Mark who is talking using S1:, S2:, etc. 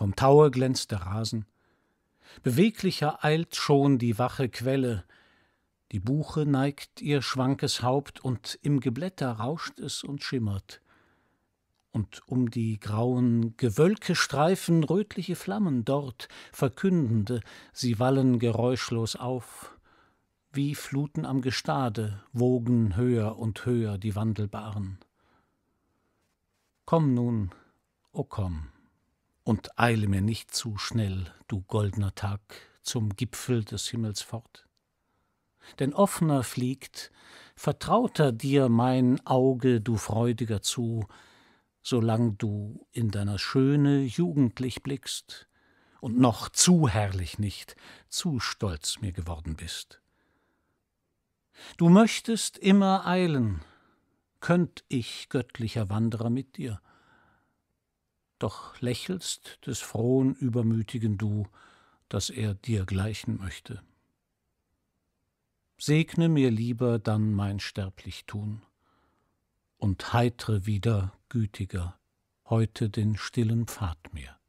S1: Vom Taue glänzt der Rasen. Beweglicher eilt schon die wache Quelle. Die Buche neigt ihr schwankes Haupt und im Geblätter rauscht es und schimmert. Und um die grauen Gewölke streifen rötliche Flammen dort, verkündende, sie wallen geräuschlos auf. Wie Fluten am Gestade wogen höher und höher die Wandelbaren. Komm nun, o oh komm und eile mir nicht zu schnell, du goldner Tag, zum Gipfel des Himmels fort. Denn offener fliegt, vertrauter dir mein Auge, du freudiger zu, solang du in deiner Schöne jugendlich blickst und noch zu herrlich nicht, zu stolz mir geworden bist. Du möchtest immer eilen, könnt ich, göttlicher Wanderer, mit dir – doch lächelst des frohen, übermütigen Du, dass er dir gleichen möchte. Segne mir lieber dann mein Sterblichtun und heitre wieder, gütiger, heute den stillen Pfad mir.